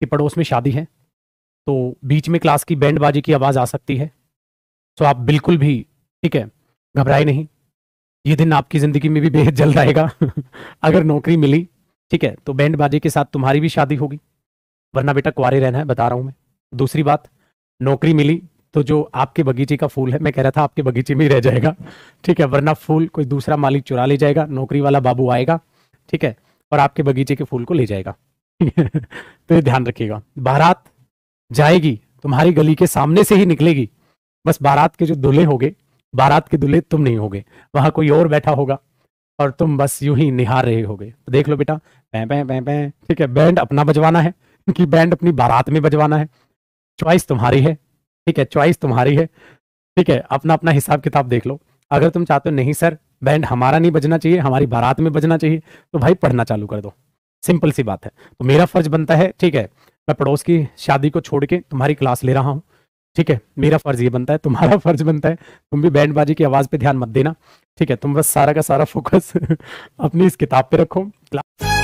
कि पड़ोस में शादी है तो बीच में क्लास की बैंड बाजी की आवाज़ आ सकती है सो तो आप बिल्कुल भी ठीक है घबराए नहीं ये दिन आपकी ज़िंदगी में भी बेहद जल्द आएगा अगर नौकरी मिली ठीक है तो बैंड बाजे के साथ तुम्हारी भी शादी होगी वरना बेटा कुआरे रहना है बता रहा हूँ मैं दूसरी बात नौकरी मिली तो जो आपके बगीचे का फूल है मैं कह रहा था आपके बगीचे में ही रह जाएगा ठीक है वरना फूल कोई दूसरा मालिक चुरा ले जाएगा नौकरी वाला बाबू आएगा ठीक है और आपके बगीचे के फूल को ले जाएगा तो ये ध्यान रखिएगा बारात जाएगी तुम्हारी गली के सामने से ही निकलेगी बस बारात के जो दूल्हे होगे बारात के दूल्हे तुम नहीं होगे वहां कोई और बैठा होगा और तुम बस यूं ही निहार रहे होगे तो देख लो बेटा पै पै पै पै ठीक है बैंड अपना बजवाना है कि बैंड अपनी बारात में बजवाना है चॉइस तुम्हारी है ठीक है चॉइस तुम्हारी है ठीक है अपना अपना हिसाब किताब देख लो अगर तुम चाहते हो नहीं सर बैंड हमारा नहीं बजना चाहिए हमारी बारात में बजना चाहिए तो भाई पढ़ना चालू कर दो सिंपल सी बात है तो मेरा फर्ज बनता है ठीक है मैं पड़ोस की शादी को छोड़ के तुम्हारी क्लास ले रहा हूँ ठीक है मेरा फर्ज ये बनता है तुम्हारा फर्ज बनता है तुम भी बैंड बाजी की आवाज़ पे ध्यान मत देना ठीक है तुम बस सारा का सारा फोकस अपनी इस किताब पे रखो क्लास